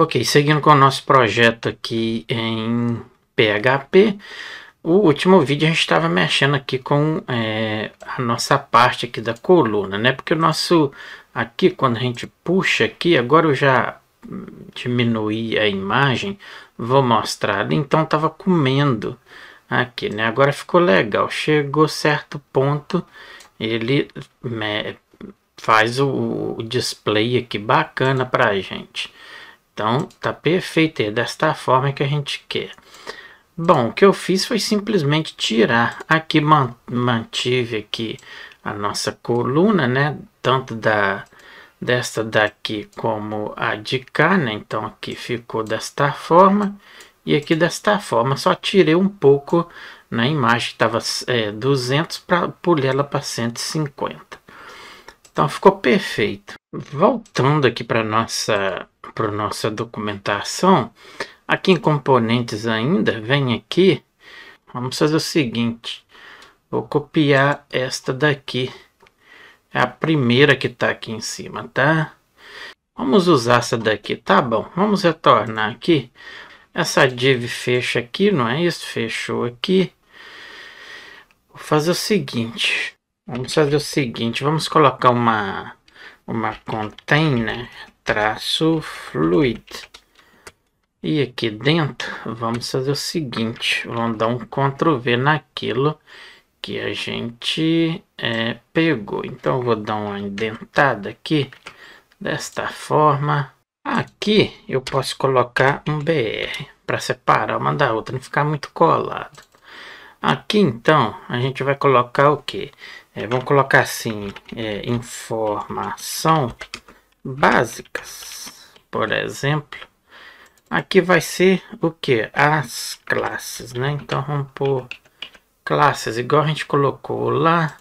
Ok, seguindo com o nosso projeto aqui em PHP, o último vídeo a gente estava mexendo aqui com é, a nossa parte aqui da coluna, né? Porque o nosso, aqui quando a gente puxa aqui, agora eu já hum, diminuí a imagem, vou mostrar ali, então estava comendo aqui, né? Agora ficou legal, chegou certo ponto, ele faz o, o display aqui bacana para a gente. Então, tá perfeito é desta forma que a gente quer. Bom, o que eu fiz foi simplesmente tirar aqui, mantive aqui a nossa coluna, né? Tanto da, desta daqui como a de cá, né? Então aqui ficou desta forma e aqui desta forma. Só tirei um pouco na né? imagem que estava é, 200, para pulei ela para 150. Então ficou perfeito. Voltando aqui para nossa para nossa documentação, aqui em componentes ainda, vem aqui, vamos fazer o seguinte, vou copiar esta daqui, é a primeira que está aqui em cima, tá? Vamos usar essa daqui, tá bom, vamos retornar aqui, essa div fecha aqui, não é isso? Fechou aqui, vou fazer o seguinte, Vamos fazer o seguinte, vamos colocar uma, uma container traço fluid. E aqui dentro, vamos fazer o seguinte, vamos dar um Ctrl V naquilo que a gente é, pegou. Então, vou dar uma indentada aqui, desta forma. Aqui, eu posso colocar um BR, para separar uma da outra, não ficar muito colado. Aqui então a gente vai colocar o que? É, vamos colocar assim, é, informação básicas, por exemplo. Aqui vai ser o que? As classes, né? Então vamos por classes, igual a gente colocou lá.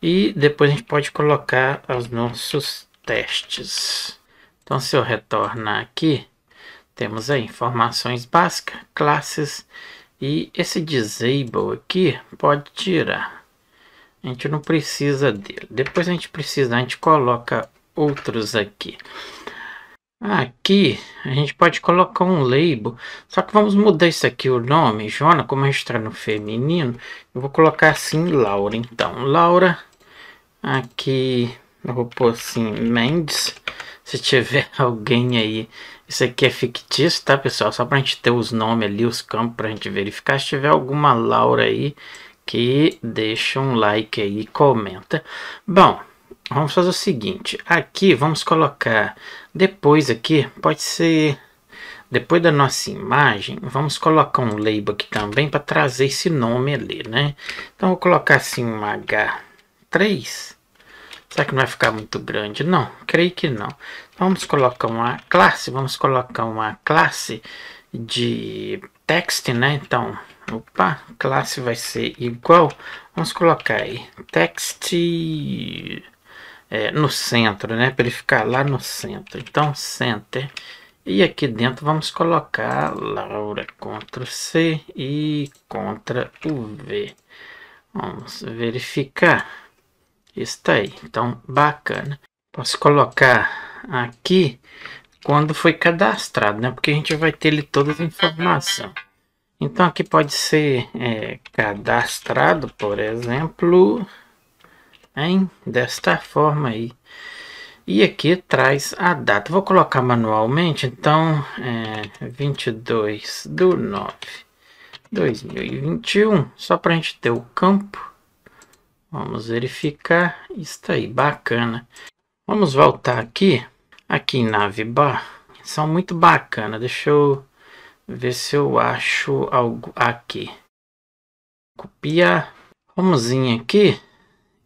E depois a gente pode colocar os nossos testes. Então se eu retornar aqui, temos aí informações básicas, classes e esse disable aqui pode tirar. A gente não precisa dele. Depois a gente precisa, a gente coloca outros aqui. Aqui a gente pode colocar um label, só que vamos mudar isso aqui, o nome, Jona, como a gente está no feminino, eu vou colocar assim Laura, então, Laura, aqui eu vou pôr assim Mendes, se tiver alguém aí isso aqui é fictício, tá, pessoal? Só para a gente ter os nomes ali, os campos para a gente verificar. Se tiver alguma Laura aí que deixa um like aí e comenta. Bom, vamos fazer o seguinte. Aqui, vamos colocar... Depois aqui, pode ser... Depois da nossa imagem, vamos colocar um label aqui também para trazer esse nome ali, né? Então, vou colocar assim um H3. Será que não vai ficar muito grande? Não, creio que não. Vamos colocar uma classe, vamos colocar uma classe de text, né? Então, opa, classe vai ser igual. Vamos colocar aí text é, no centro, né? Para ele ficar lá no centro. Então, center. E aqui dentro vamos colocar Laura, Ctrl C e Ctrl V. Vamos verificar. Está aí, então bacana. Posso colocar aqui quando foi cadastrado, né? Porque a gente vai ter ele toda a informação. Então aqui pode ser é, cadastrado, por exemplo, em desta forma aí. E aqui traz a data. Vou colocar manualmente, então, é, 22 do 9 2021, só para a gente ter o campo. Vamos verificar. Está aí, bacana. Vamos voltar aqui, aqui em bar. São muito bacana. Deixa eu ver se eu acho algo aqui. Copiar. Vamos em aqui.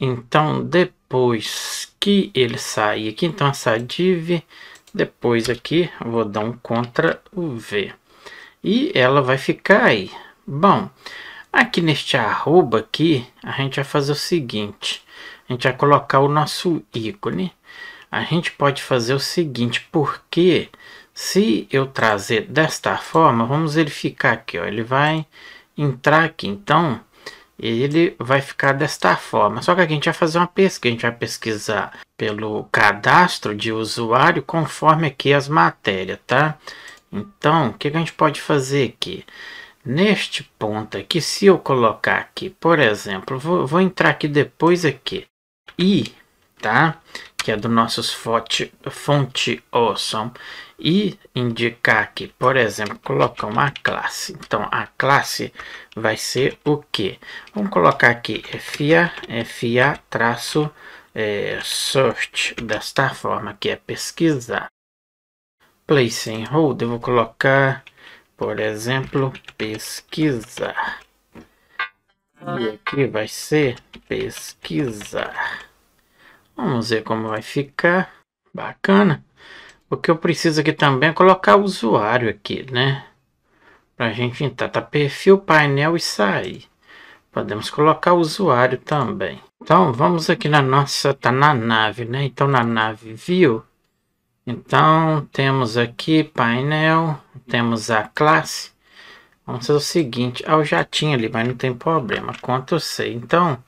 Então, depois que ele sair aqui, então essa div, depois aqui, vou dar um contra o V. E ela vai ficar aí. Bom, aqui neste arroba aqui, a gente vai fazer o seguinte a gente vai colocar o nosso ícone. A gente pode fazer o seguinte, porque se eu trazer desta forma, vamos verificar aqui, ó, ele vai entrar aqui, então ele vai ficar desta forma. Só que aqui a gente vai fazer uma pesquisa, a gente vai pesquisar pelo cadastro de usuário conforme aqui as matérias, tá? Então, o que a gente pode fazer aqui? Neste ponto aqui, se eu colocar aqui, por exemplo, vou, vou entrar aqui depois aqui, I, tá? Que é do nosso fonte, fonte awesome. E indicar que, por exemplo, colocar uma classe. Então, a classe vai ser o que? Vamos colocar aqui FA, FA traço é, search, desta forma, que é pesquisar. Place and hold, eu vou colocar, por exemplo, pesquisar. E aqui vai ser pesquisar. Vamos ver como vai ficar. Bacana. O que eu preciso aqui também é colocar o usuário aqui, né? Pra gente entrar, tá perfil, painel e sair. Podemos colocar o usuário também. Então, vamos aqui na nossa, tá na nave, né? Então, na nave view. Então, temos aqui painel, temos a classe. Vamos fazer o seguinte, ah, eu já tinha ali, mas não tem problema, quanto eu sei. Então,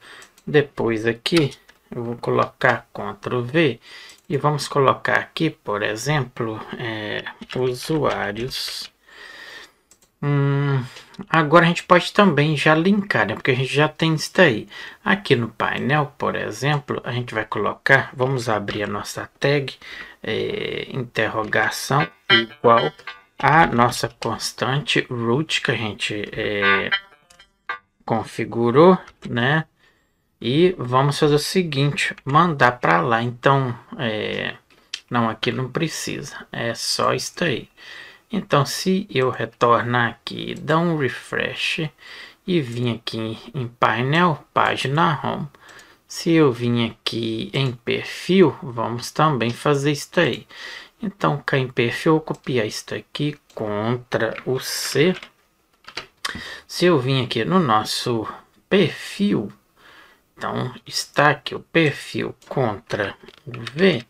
depois aqui, eu vou colocar Ctrl V e vamos colocar aqui, por exemplo, é, usuários. Hum, agora a gente pode também já linkar, né? Porque a gente já tem isso aí. Aqui no painel, por exemplo, a gente vai colocar, vamos abrir a nossa tag, é, interrogação igual a nossa constante root que a gente é, configurou, né? E vamos fazer o seguinte, mandar para lá. Então, é, não, aqui não precisa, é só isso aí. Então, se eu retornar aqui, dar um refresh e vim aqui em painel, página home, se eu vim aqui em perfil, vamos também fazer isso aí. Então, cá em perfil, eu copiar isso aqui, contra o C. Se eu vim aqui no nosso perfil, então, está aqui o perfil contra V.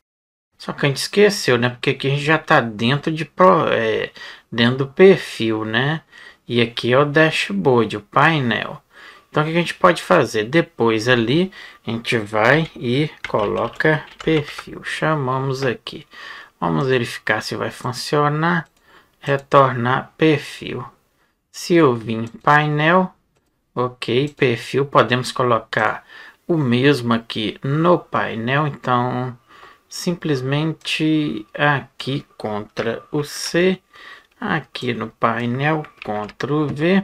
Só que a gente esqueceu, né? Porque aqui a gente já está dentro, de, é, dentro do perfil, né? E aqui é o dashboard, o painel. Então, o que a gente pode fazer? Depois ali, a gente vai e coloca perfil. Chamamos aqui. Vamos verificar se vai funcionar. Retornar perfil. Se eu vim painel, Ok, perfil, podemos colocar o mesmo aqui no painel, então simplesmente aqui contra o C, aqui no painel contra o V,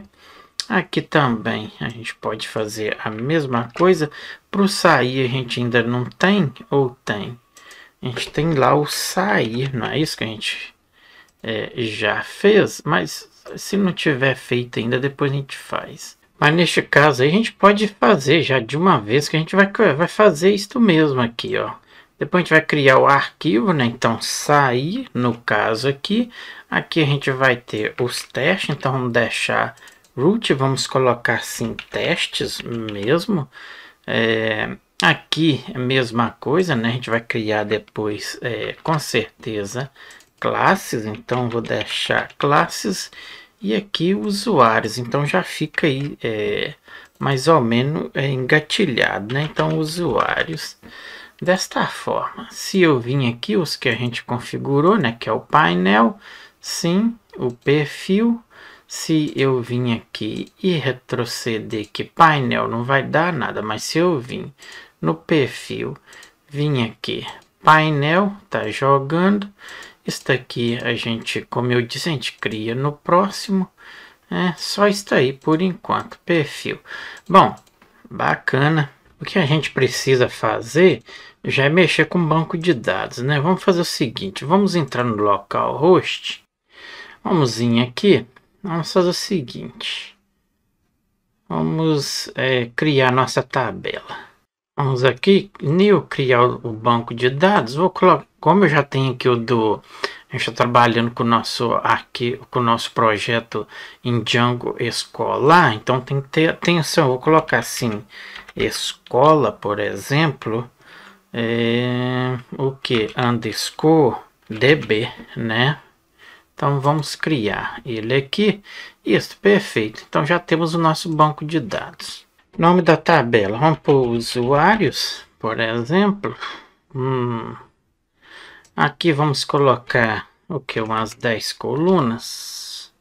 aqui também a gente pode fazer a mesma coisa, para o sair a gente ainda não tem ou tem? A gente tem lá o sair, não é isso que a gente é, já fez, mas se não tiver feito ainda, depois a gente faz. Mas neste caso aí a gente pode fazer já de uma vez, que a gente vai, vai fazer isto mesmo aqui, ó. Depois a gente vai criar o arquivo, né? Então, sair, no caso aqui. Aqui a gente vai ter os testes, então vamos deixar root, vamos colocar sim testes mesmo. É, aqui é a mesma coisa, né? A gente vai criar depois, é, com certeza, classes. Então, vou deixar classes e aqui usuários. Então já fica aí é, mais ou menos é, engatilhado, né? Então usuários desta forma. Se eu vim aqui os que a gente configurou, né? Que é o painel, sim, o perfil. Se eu vim aqui e retroceder que painel não vai dar nada, mas se eu vim no perfil, vim aqui painel, tá jogando Está aqui, a gente, como eu disse, a gente cria no próximo. É, só está aí por enquanto, perfil. Bom, bacana. O que a gente precisa fazer já é mexer com banco de dados, né? Vamos fazer o seguinte, vamos entrar no localhost. Vamos vir aqui, vamos fazer o seguinte. Vamos é, criar nossa tabela. Vamos aqui, new, criar o banco de dados. Vou colocar, como eu já tenho aqui o do, a gente está trabalhando com o nosso arquivo, com o nosso projeto em Django escolar, então tem que ter atenção. Vou colocar assim, escola, por exemplo, é, o que? Underscore db, né? Então vamos criar ele aqui. Isso, perfeito. Então já temos o nosso banco de dados. Nome da tabela. Vamos por usuários, por exemplo. Hum. Aqui vamos colocar o que? Umas 10 colunas.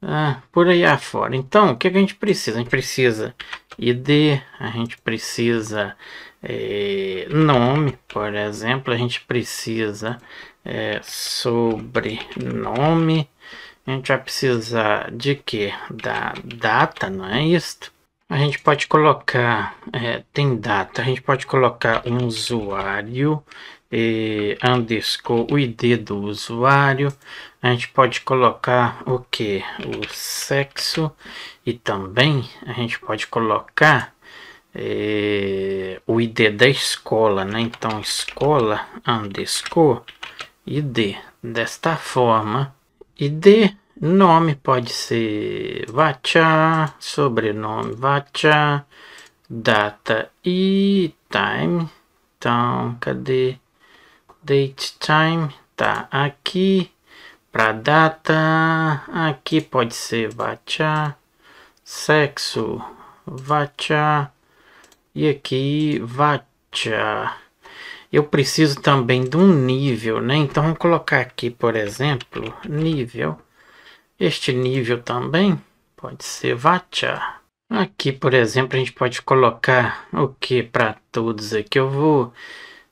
Ah, por aí afora. Então, o que, a gente precisa? A gente precisa ID, a gente precisa é, nome, por exemplo, a gente precisa é, sobrenome, a gente vai precisar de que? Da data, não é isto? a gente pode colocar, é, tem data, a gente pode colocar um usuário, e é, underscore, o ID do usuário, a gente pode colocar o que? O sexo e também a gente pode colocar é, o ID da escola, né? Então, escola underscore ID. Desta forma, ID Nome pode ser Vacha, sobrenome Vacha, data e time. Então, cadê? Date time, tá aqui. Para data, aqui pode ser Vacha, sexo Vacha e aqui Vacha. Eu preciso também de um nível, né? Então, vou colocar aqui, por exemplo, nível este nível também pode ser Vacha. Aqui, por exemplo, a gente pode colocar o que para todos aqui. Eu vou...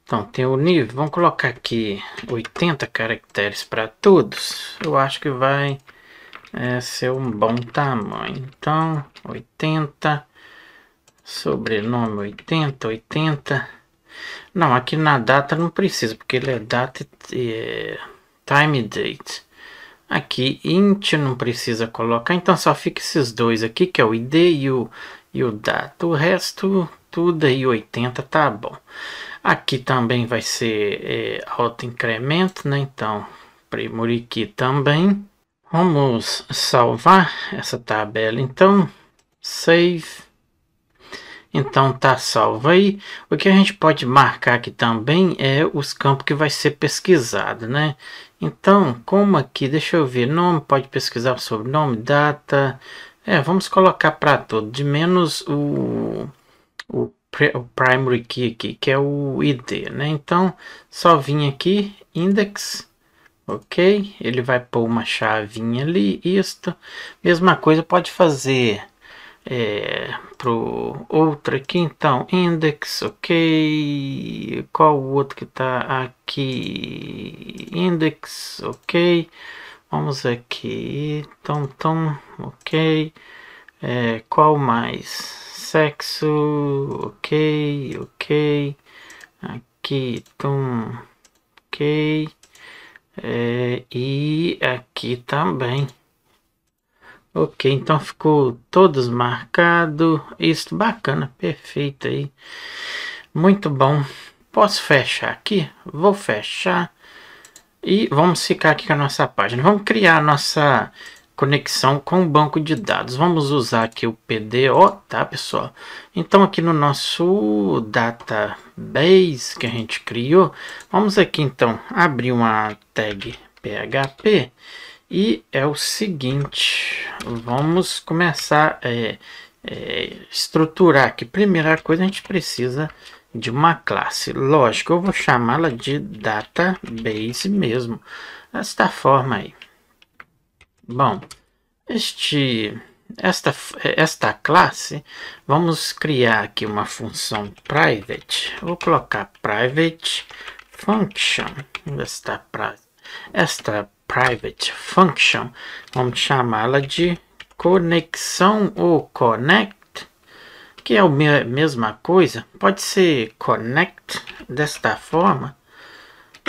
Então, tem o nível. Vamos colocar aqui 80 caracteres para todos. Eu acho que vai é, ser um bom tamanho. Então, 80. Sobrenome 80, 80. Não, aqui na data não precisa, porque ele é data... É, time date. Aqui int não precisa colocar, então só fica esses dois aqui, que é o id e o, e o data. O resto, tudo aí 80 tá bom. Aqui também vai ser é, auto-incremento, né? Então, aqui também. Vamos salvar essa tabela, então. Save. Então tá salvo aí. O que a gente pode marcar aqui também é os campos que vai ser pesquisado, né? Então, como aqui, deixa eu ver, nome, pode pesquisar sobre nome, data. É, vamos colocar para todo, de menos o, o, o primary key aqui, que é o ID, né? Então, só vim aqui, index, ok? Ele vai pôr uma chavinha ali, isto. Mesma coisa pode fazer é, pro outra aqui então index ok qual o outro que está aqui index ok vamos aqui tom tom ok é, qual mais sexo ok ok aqui tom ok é, e aqui também Ok, então ficou todos marcado. Isso, bacana, perfeito aí. Muito bom. Posso fechar aqui? Vou fechar. E vamos ficar aqui com a nossa página. Vamos criar a nossa conexão com o banco de dados. Vamos usar aqui o PDO, tá, pessoal? Então, aqui no nosso database que a gente criou, vamos aqui, então, abrir uma tag PHP e é o seguinte, vamos começar a é, é, estruturar aqui. Primeira coisa, a gente precisa de uma classe. Lógico, eu vou chamá-la de database mesmo, desta forma aí. Bom, este, esta, esta classe, vamos criar aqui uma função private. Vou colocar private function. está esta private function, vamos chamá-la de conexão ou connect, que é a mesma coisa, pode ser connect desta forma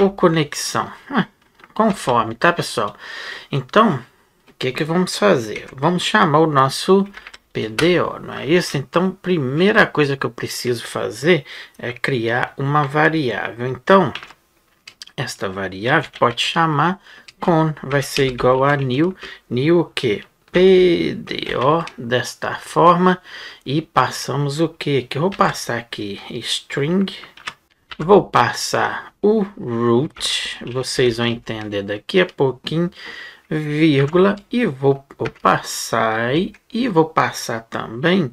ou conexão, ah, conforme, tá pessoal? Então, o que, que vamos fazer? Vamos chamar o nosso PDO, não é isso? Então, primeira coisa que eu preciso fazer é criar uma variável. Então, esta variável pode chamar con vai ser igual a new, new o que? PDO desta forma e passamos o que? Que eu vou passar aqui string, vou passar o root, vocês vão entender daqui a pouquinho, vírgula e vou, vou passar e vou passar também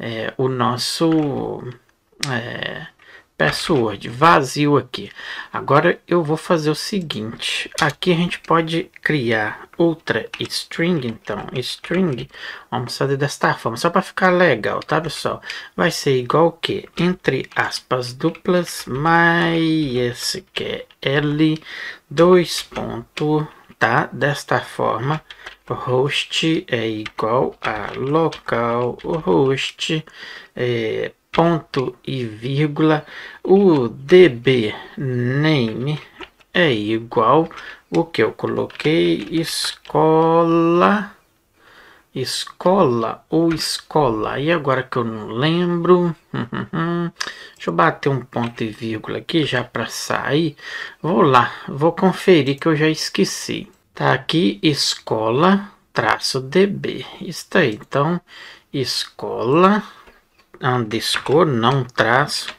é, o nosso é, password vazio aqui. Agora eu vou fazer o seguinte, aqui a gente pode criar outra string, então, string, vamos fazer desta forma, só para ficar legal, tá pessoal? Vai ser igual o que entre aspas duplas, mysql, é dois pontos, tá? Desta forma, host é igual a localhost, é, ponto e vírgula, o db name é igual o que eu coloquei escola escola ou escola e agora que eu não lembro deixa eu bater um ponto e vírgula aqui já para sair vou lá vou conferir que eu já esqueci tá aqui escola traço db está aí então escola underscore não traço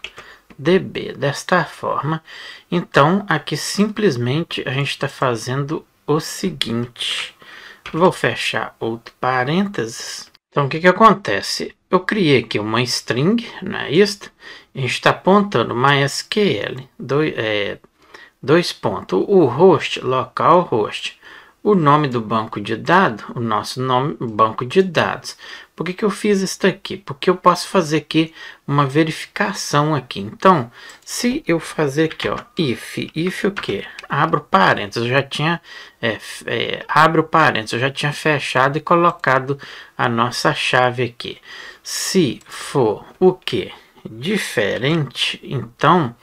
db desta forma. Então aqui simplesmente a gente está fazendo o seguinte. Vou fechar outro parênteses. Então o que, que acontece? Eu criei aqui uma string, não é isto? A gente está apontando MySQL, dois, é, dois pontos, o host, localhost, o nome do banco de dados, o nosso nome, banco de dados. Por que, que eu fiz isso aqui? Porque eu posso fazer aqui uma verificação aqui. Então, se eu fazer aqui, ó, if, if o que? Abro parênteses, eu já tinha, é, é, abro parênteses, eu já tinha fechado e colocado a nossa chave aqui. Se for o que? Diferente, então,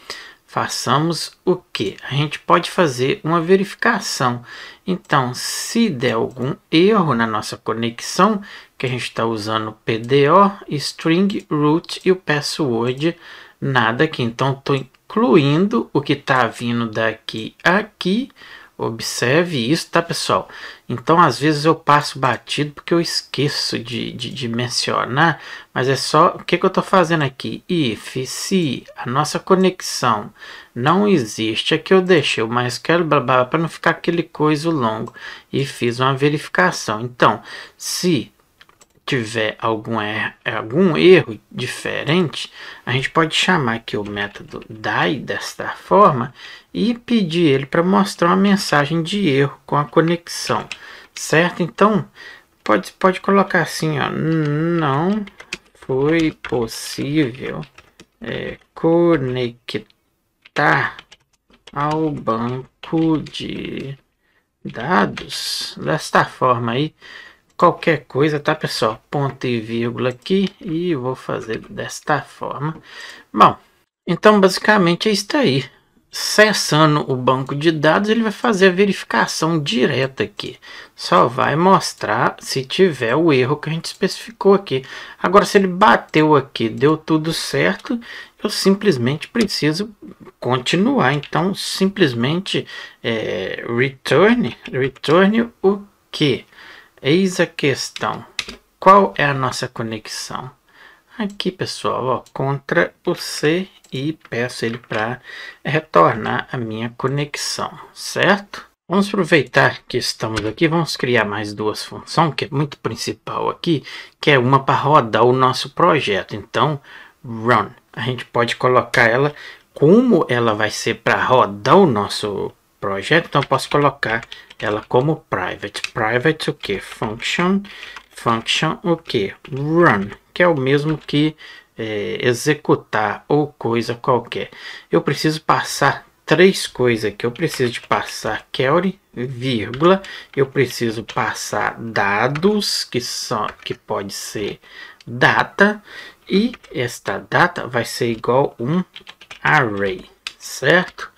façamos o que? A gente pode fazer uma verificação. Então, se der algum erro na nossa conexão, que a gente está usando PDO, string, root e o password, nada aqui. Então, estou incluindo o que está vindo daqui aqui. Observe isso, tá, pessoal? Então, às vezes eu passo batido porque eu esqueço de, de, de mencionar, mas é só o que, que eu estou fazendo aqui. If, se a nossa conexão não existe. Aqui é eu deixei o mais quero, blá, blá, blá para não ficar aquele coisa longo. E fiz uma verificação. Então, se tiver algum, er algum erro diferente, a gente pode chamar aqui o método die desta forma e pedir ele para mostrar uma mensagem de erro com a conexão, certo? Então, pode, pode colocar assim, ó, não foi possível é, conectar conectar ao banco de dados desta forma aí qualquer coisa tá pessoal ponto e vírgula aqui e vou fazer desta forma bom então basicamente é isso aí acessando o banco de dados, ele vai fazer a verificação direta aqui. Só vai mostrar se tiver o erro que a gente especificou aqui. Agora, se ele bateu aqui, deu tudo certo, eu simplesmente preciso continuar. Então, simplesmente é, return, return o que? Eis a questão. Qual é a nossa conexão? Aqui, pessoal, ó, contra o C e peço ele para retornar a minha conexão, certo? Vamos aproveitar que estamos aqui, vamos criar mais duas funções, que é muito principal aqui, que é uma para rodar o nosso projeto. Então, run a gente pode colocar ela como ela vai ser para rodar o nosso projeto, então posso colocar ela como private. Private o que? Function, function o que? Run, que é o mesmo que é, executar ou coisa qualquer. Eu preciso passar três coisas aqui. Eu preciso de passar carry, vírgula. Eu preciso passar dados, que, são, que pode ser data. E esta data vai ser igual um array, certo?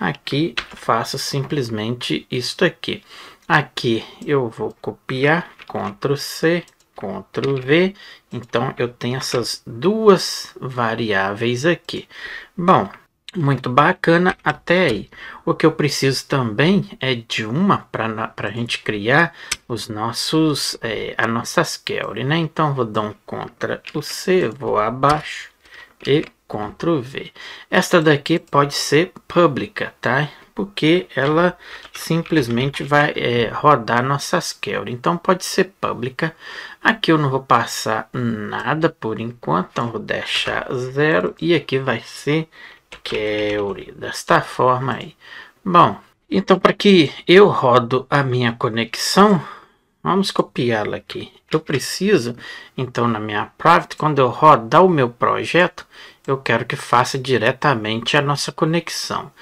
Aqui faço simplesmente isto aqui. Aqui eu vou copiar, Ctrl C, Ctrl V. Então eu tenho essas duas variáveis aqui. Bom, muito bacana até aí. O que eu preciso também é de uma para a gente criar os nossos é, nossas query, né? Então vou dar um contra o C, vou abaixo e Ctrl V. Esta daqui pode ser pública, tá? Porque ela simplesmente vai é, rodar nossas query. Então pode ser pública. Aqui eu não vou passar nada por enquanto, então vou deixar zero e aqui vai ser Kelly, desta forma aí. Bom, então para que eu rodo a minha conexão, vamos copiá-la aqui. Eu preciso, então na minha private, quando eu rodar o meu projeto, eu quero que faça diretamente a nossa conexão.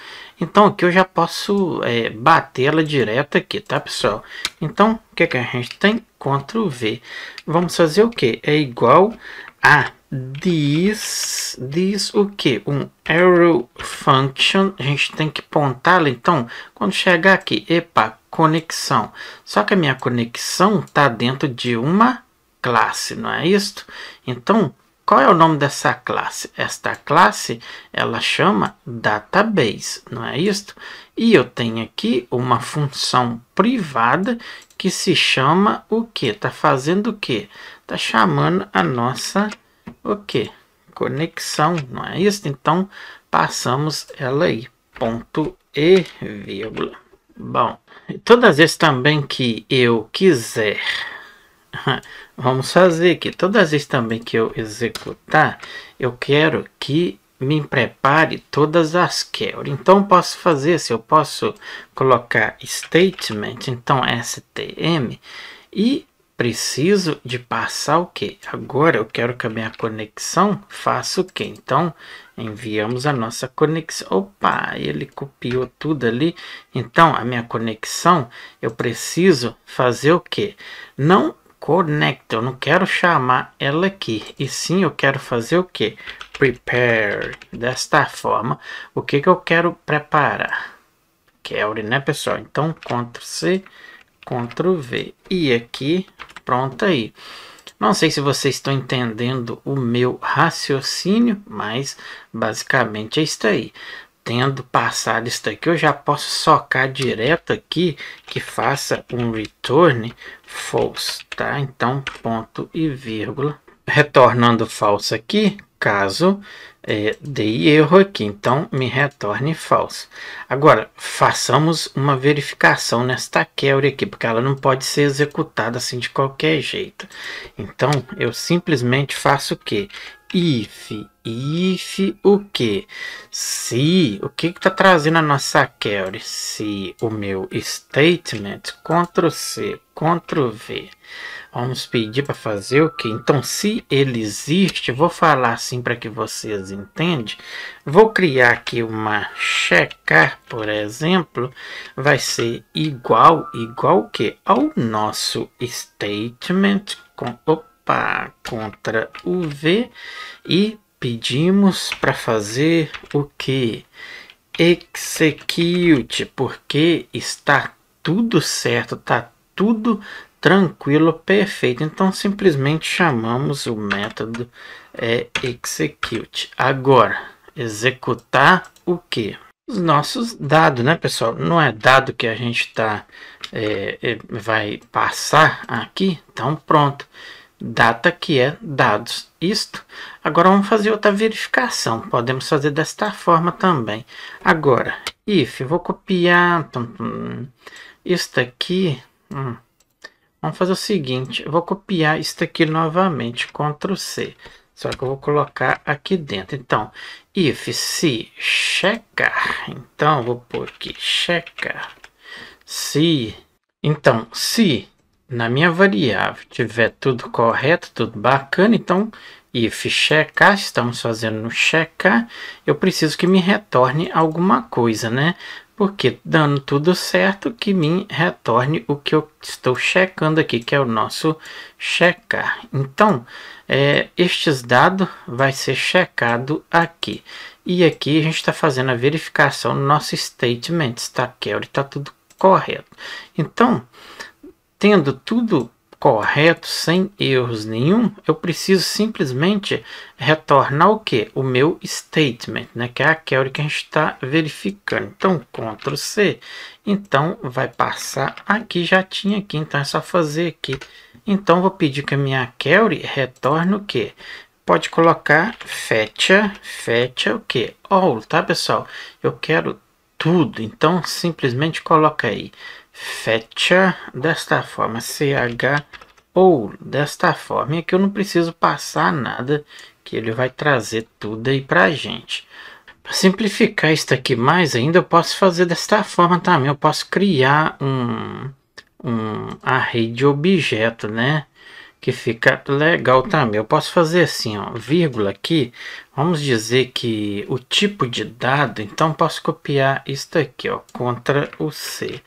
Então aqui eu já posso é, batê-la direto aqui, tá pessoal? Então o que, que a gente tem? Ctrl V. Vamos fazer o que? É igual a diz, diz o que? Um arrow function, a gente tem que pontá-la, então, quando chegar aqui, epa, conexão. Só que a minha conexão está dentro de uma classe, não é isto? Então, qual é o nome dessa classe? Esta classe, ela chama database, não é isto? E eu tenho aqui uma função privada que se chama o que? Está fazendo o que? Está chamando a nossa classe o que? Conexão, não é isso? Então, passamos ela aí. Ponto e vírgula. Bom, todas as vezes também que eu quiser, vamos fazer aqui, todas as vezes também que eu executar, eu quero que me prepare todas as query. Então, posso fazer se eu posso colocar statement, então stm, e preciso de passar o que? Agora eu quero que a minha conexão faça o que? Então, enviamos a nossa conexão. Opa, ele copiou tudo ali. Então, a minha conexão, eu preciso fazer o que? Não conecta, eu não quero chamar ela aqui. E sim, eu quero fazer o que? Prepare. Desta forma, o que, que eu quero preparar? Kelly, né, pessoal? Então, Ctrl C Ctrl V. E aqui, pronto aí. Não sei se vocês estão entendendo o meu raciocínio, mas basicamente é isso aí. Tendo passado isso aqui, eu já posso socar direto aqui que faça um return false, tá? Então, ponto e vírgula. Retornando falso aqui, caso é, dei erro aqui, então me retorne falso. Agora, façamos uma verificação nesta query aqui, porque ela não pode ser executada assim de qualquer jeito. Então, eu simplesmente faço o quê? If, if o quê? Se, o que está trazendo a nossa query? Se o meu statement, Ctrl C, Ctrl V Vamos pedir para fazer o que? Então, se ele existe, vou falar assim para que vocês entendem. Vou criar aqui uma checar, por exemplo, vai ser igual, igual o que? Ao nosso statement com, opa, contra o V e pedimos para fazer o que? Execute, porque está tudo certo, está tudo tranquilo, perfeito. Então simplesmente chamamos o método é, execute. Agora, executar o que? Os nossos dados, né, pessoal? Não é dado que a gente tá, é, é, vai passar aqui? Então, pronto. Data que é dados. Isto. Agora vamos fazer outra verificação. Podemos fazer desta forma também. Agora, if, vou copiar. Tum, isto aqui. Hum, Vamos fazer o seguinte, eu vou copiar isso aqui novamente, Ctrl C. Só que eu vou colocar aqui dentro. Então, if se checar, então vou pôr aqui checar. Se, então, se na minha variável tiver tudo correto, tudo bacana, então if checar, estamos fazendo no checar, eu preciso que me retorne alguma coisa, né? porque dando tudo certo que me retorne o que eu estou checando aqui, que é o nosso checar. Então, é, estes dados vai ser checado aqui. E aqui a gente está fazendo a verificação no nosso statement, tá? Que está tudo correto. Então, tendo tudo correto, sem erros nenhum, eu preciso simplesmente retornar o que? O meu statement, né? que é query que a gente está verificando. Então, Ctrl C, então vai passar aqui, já tinha aqui, então é só fazer aqui. Então, vou pedir que a minha query retorne o que? Pode colocar fetcha, fetcha é o que? All, tá pessoal? Eu quero tudo, então simplesmente coloca aí fecha desta forma, ch ou desta forma. É e aqui eu não preciso passar nada, que ele vai trazer tudo aí pra gente. Para simplificar isso aqui mais ainda, eu posso fazer desta forma também. Eu posso criar um, um array de objeto, né? Que fica legal também. Eu posso fazer assim, ó, vírgula aqui. Vamos dizer que o tipo de dado, então posso copiar isso aqui, ó, contra o C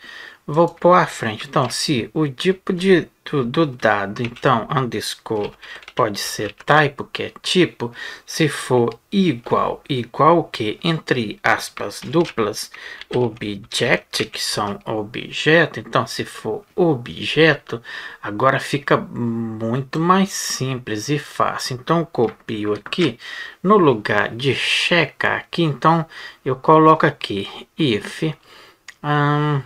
vou pôr à frente. Então, se o tipo de, do, do, dado, então, underscore, pode ser type, que é tipo, se for igual, igual que, entre aspas duplas, object, que são objeto, então, se for objeto, agora fica muito mais simples e fácil. Então, copio aqui, no lugar de checar aqui, então, eu coloco aqui if... Um,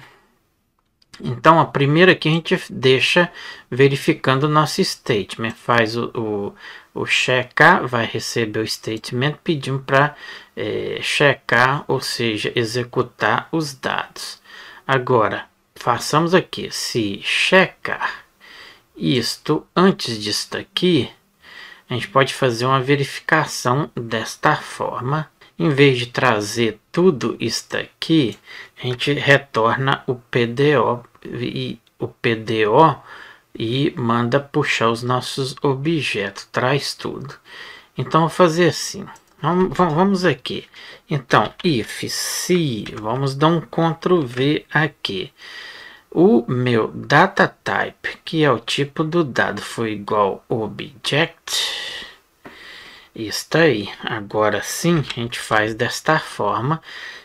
então, a primeira que a gente deixa verificando o nosso statement. Faz o, o, o checar, vai receber o statement pedindo para é, checar, ou seja, executar os dados. Agora, façamos aqui, se checar isto antes disso aqui, a gente pode fazer uma verificação desta forma em vez de trazer tudo isso aqui, a gente retorna o PDO e o PDO e manda puxar os nossos objetos, traz tudo. Então, vou fazer assim. Vamos aqui. Então, if, se, vamos dar um Ctrl V aqui. O meu data type, que é o tipo do dado, foi igual object Está aí. Agora sim, a gente faz desta forma.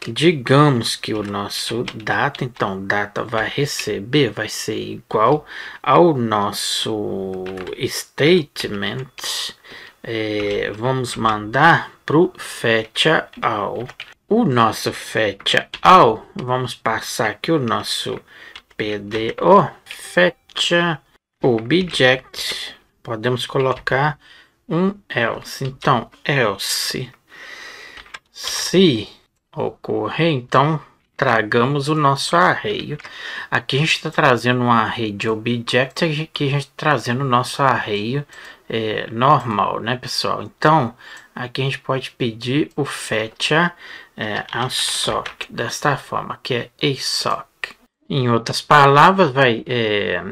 Digamos que o nosso data, então data vai receber, vai ser igual ao nosso statement. É, vamos mandar para o fetcha all. O nosso fetch all, vamos passar aqui o nosso PDO, fetcha object. Podemos colocar um else. Então, else se ocorrer, então tragamos o nosso array. Aqui a gente está trazendo um array de object, aqui a gente está trazendo o nosso array é, normal, né pessoal? Então, aqui a gente pode pedir o fetch é, sock desta forma, que é a sock Em outras palavras, vai... É,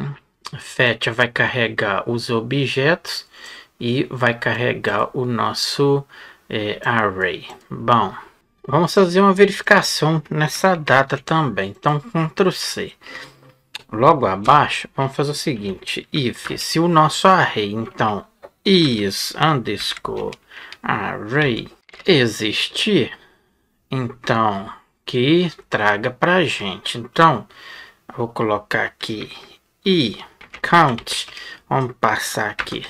fetch vai carregar os objetos e vai carregar o nosso é, array. Bom, vamos fazer uma verificação nessa data também. Então, Ctrl C. Logo abaixo, vamos fazer o seguinte. If, se o nosso array, então, is underscore array existir, então, que traga para gente. Então, vou colocar aqui i count, vamos passar aqui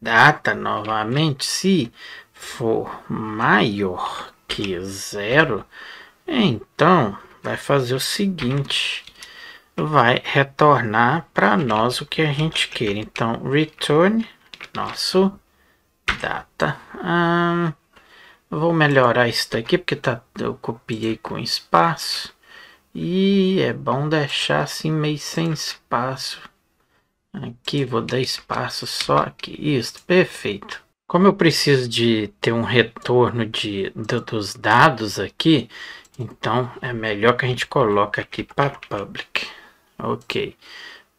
data novamente, se for maior que zero, então vai fazer o seguinte, vai retornar para nós o que a gente quer. Então, return nosso data. vou melhorar isso daqui porque tá, eu copiei com espaço. E é bom deixar assim meio sem espaço Aqui vou dar espaço só aqui. Isso, perfeito. Como eu preciso de ter um retorno de, do, dos dados aqui, então é melhor que a gente coloque aqui para public. Ok,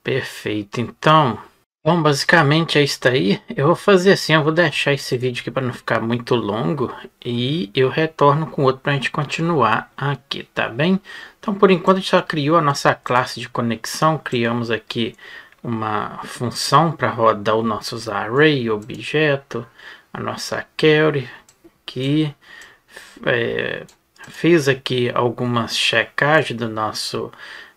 perfeito. Então, bom, então, basicamente é isso aí. Eu vou fazer assim, eu vou deixar esse vídeo aqui para não ficar muito longo e eu retorno com outro para a gente continuar aqui, tá bem? Então, por enquanto a gente só criou a nossa classe de conexão, criamos aqui uma função para rodar o nosso array, objeto, a nossa query, que é, fez aqui algumas checagens do nosso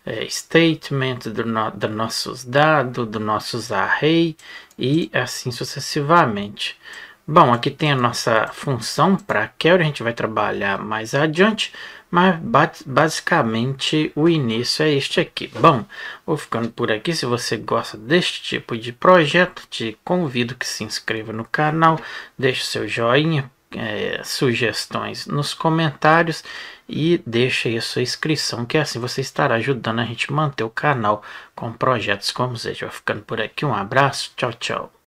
é, statement, do, no, do nossos dados, dos nossos array e assim sucessivamente. Bom, aqui tem a nossa função para query, a gente vai trabalhar mais adiante, mas basicamente o início é este aqui. Bom, vou ficando por aqui. Se você gosta deste tipo de projeto, te convido que se inscreva no canal, deixe seu joinha, é, sugestões nos comentários e deixe aí a sua inscrição, que assim você estará ajudando a gente manter o canal com projetos como este Vou ficando por aqui, um abraço, tchau, tchau.